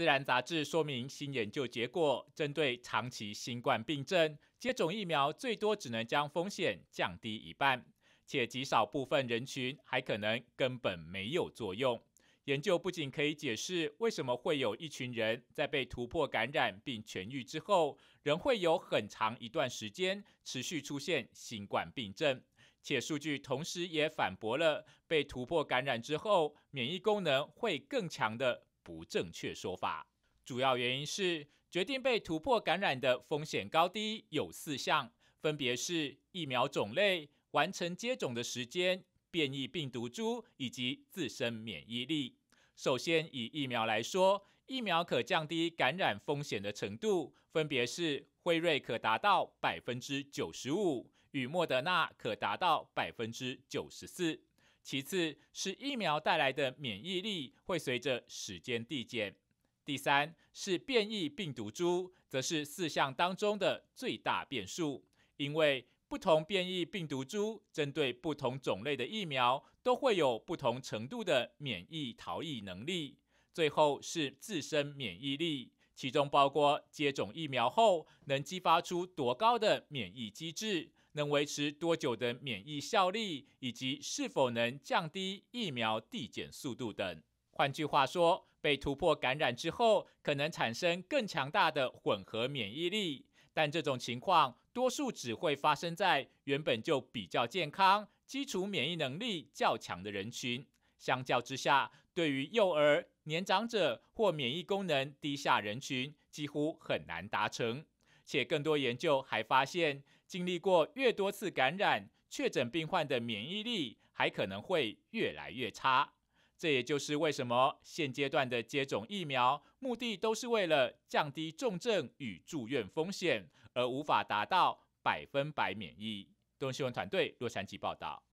《自然》杂志说明新研究结果，针对长期新冠病症，接种疫苗最多只能将风险降低一半，且极少部分人群还可能根本没有作用。研究不仅可以解释为什么会有一群人在被突破感染并痊愈之后，仍会有很长一段时间持续出现新冠病症，且数据同时也反驳了被突破感染之后免疫功能会更强的。不正确说法，主要原因是决定被突破感染的风险高低有四项，分别是疫苗种类、完成接种的时间、变异病毒株以及自身免疫力。首先以疫苗来说，疫苗可降低感染风险的程度，分别是辉瑞可达到百分之九十五，与莫德纳可达到百分之九十四。其次是疫苗带来的免疫力会随着时间递减。第三是变异病毒株，则是四项当中的最大变数，因为不同变异病毒株针对不同种类的疫苗都会有不同程度的免疫逃逸能力。最后是自身免疫力，其中包括接种疫苗后能激发出多高的免疫机制。能维持多久的免疫效力，以及是否能降低疫苗递减速度等。换句话说，被突破感染之后，可能产生更强大的混合免疫力。但这种情况多数只会发生在原本就比较健康、基础免疫能力较强的人群。相较之下，对于幼儿、年长者或免疫功能低下人群，几乎很难达成。且更多研究还发现。经历过越多次感染，确诊病患的免疫力还可能会越来越差。这也就是为什么现阶段的接种疫苗目的都是为了降低重症与住院风险，而无法达到百分百免疫。东新闻团队洛杉矶报道。